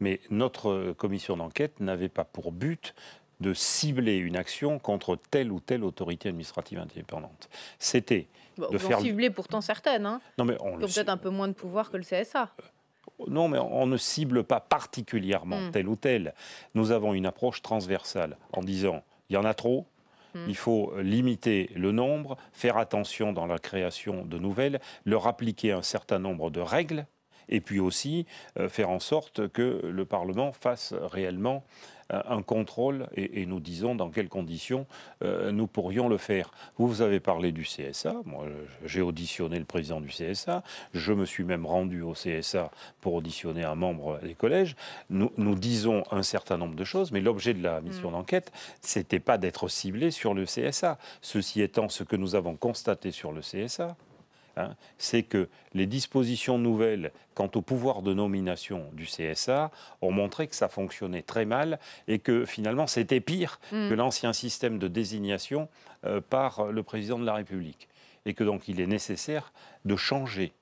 mais notre euh, commission d'enquête n'avait pas pour but de cibler une action contre telle ou telle autorité administrative indépendante. C'était de faire cibler pourtant certaines. Hein. Non mais on peut-être un peu moins de pouvoir que le CSA. Euh, non, mais on ne cible pas particulièrement hmm. telle ou telle. Nous avons une approche transversale en disant il y en a trop, hmm. il faut limiter le nombre, faire attention dans la création de nouvelles, leur appliquer un certain nombre de règles et puis aussi euh, faire en sorte que le Parlement fasse réellement euh, un contrôle et, nous disons dans quelles conditions euh, nous pourrions le faire. Vous, avez parlé du CSA, moi j'ai auditionné le président du CSA, je me suis même rendu au CSA pour auditionner un membre des collèges. Nous, disons un certain nombre de choses, mais l'objet de la mission mm. d'enquête, d'enquête, n'était pas d'être ciblé sur le CSA. Ceci étant, ce que nous avons constaté sur le CSA, Hein, c'est que les dispositions nouvelles quant au pouvoir de nomination du CSA ont montré que ça fonctionnait très mal et que finalement c'était pire mm. que l'ancien système de désignation euh, par le président de la République. Et que donc il est nécessaire de changer